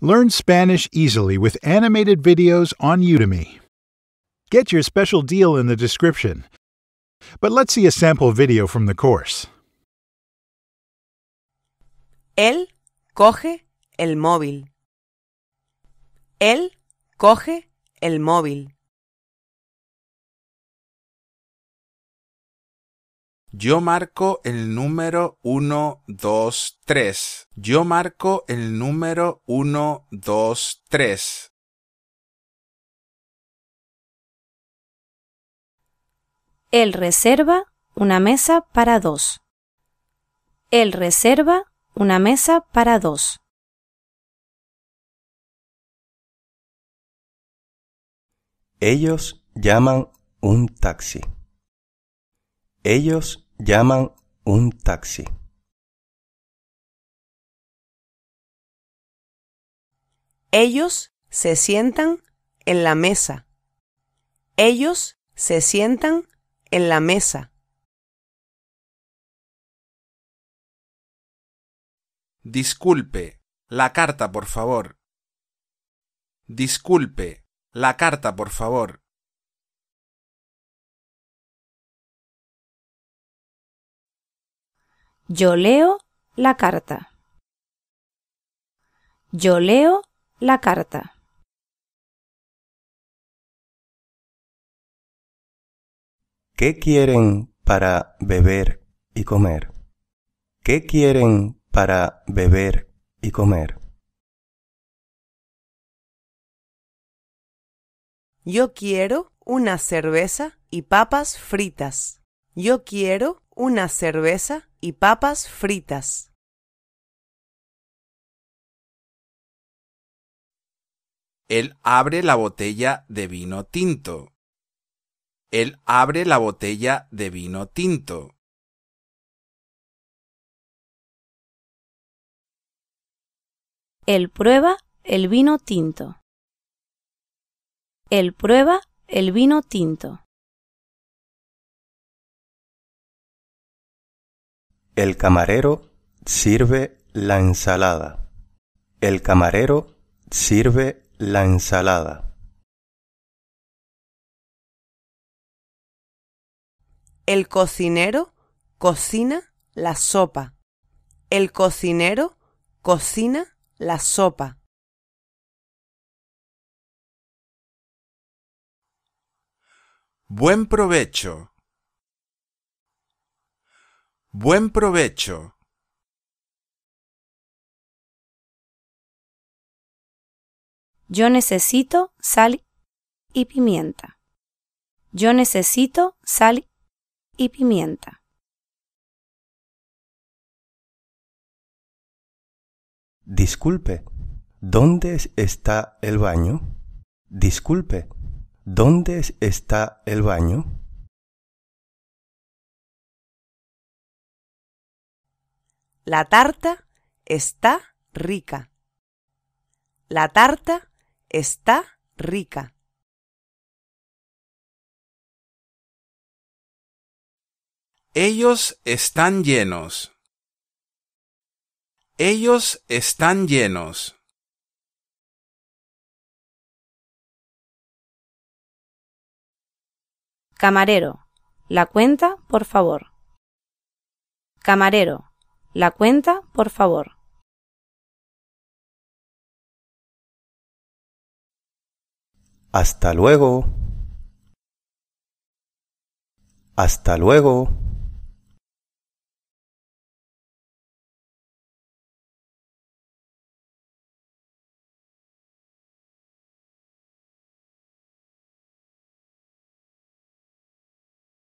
Learn Spanish easily with animated videos on Udemy. Get your special deal in the description. But let's see a sample video from the course. Él coge el móvil. Él coge el móvil. Yo marco el número 1, 2, 3. Yo marco el número 1, 2, 3. Él reserva una mesa para dos. Él reserva una mesa para dos. Ellos llaman un taxi. Ellos Llaman un taxi. Ellos se sientan en la mesa. Ellos se sientan en la mesa. Disculpe, la carta, por favor. Disculpe, la carta, por favor. Yo leo la carta. Yo leo la carta. ¿Qué quieren para beber y comer? ¿Qué quieren para beber y comer? Yo quiero una cerveza y papas fritas. Yo quiero una cerveza y papas fritas. Él abre la botella de vino tinto. Él abre la botella de vino tinto. Él prueba el vino tinto. Él prueba el vino tinto. El camarero sirve la ensalada. El camarero sirve la ensalada. El cocinero cocina la sopa. El cocinero cocina la sopa. Buen provecho. Buen provecho. Yo necesito sal y pimienta. Yo necesito sal y pimienta. Disculpe, ¿dónde está el baño? Disculpe, ¿dónde está el baño? La tarta está rica. La tarta está rica. Ellos están llenos. Ellos están llenos. Camarero, la cuenta, por favor. Camarero, la cuenta, por favor. Hasta luego. Hasta luego.